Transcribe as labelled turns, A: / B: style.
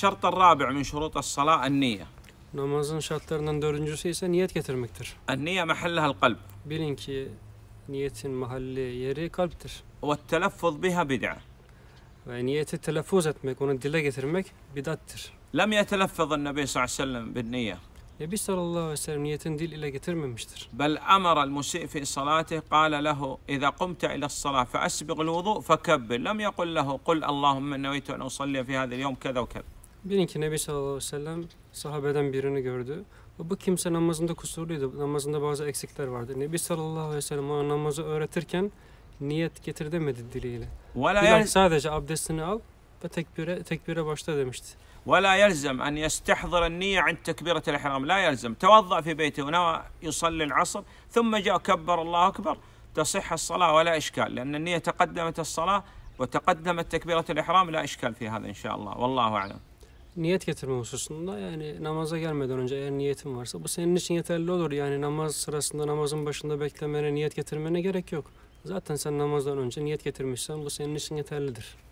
A: الشرط الرابع من شروط الصلاة النية
B: نمازن şartlarından dördüncüsü ise niyet getirmektir.
A: النية محلها القلب.
B: Bilin ki niyetin mahalli yeri kalptir. والتلفظ بها بدعة. Ve niyeti telaffuz etmek, onu dile getirmek bidattir.
A: لم يتلفظ النبي صلى الله عليه وسلم بالنية.
B: النبي صلى الله عليه وسلم نية دل إلى كتير ممشتر.
A: بل أمر المسيء في صلاته قال له إذا قمت إلى الصلاة فأسبغ الوضوء فكبر لم يقل له قل اللهم نويت أن أصلي في هذا اليوم كذا وكذا.
B: Bilin ki Nebi sallallahu aleyhi ve sellem sahabeden birini gördü. Bu kimse namazında kusurluydu. Namazında bazı eksikler vardı. Nebi sallallahu aleyhi ve sellem ona namazı öğretirken niyet getir demedi diliyle. ولا sadece abdestini al ve tekbire tekbire başla demişti.
A: ولا يلزم أن يستحضر النية عند تكبيرة الإحرام لا يلزم توضأ في بيته ونوى يصلي العصر ثم جاء كبر الله أكبر تصح الصلاة ولا إشكال لأن النية تقدمت الصلاة وتقدمت تكبيرة الإحرام لا إشكال في هذا إن شاء الله والله أعلم
B: niyet getirme hususunda yani namaza gelmeden önce eğer niyetin varsa bu senin için yeterli olur. Yani namaz sırasında namazın başında beklemene niyet getirmene gerek yok. Zaten sen namazdan önce niyet getirmişsen bu senin için yeterlidir.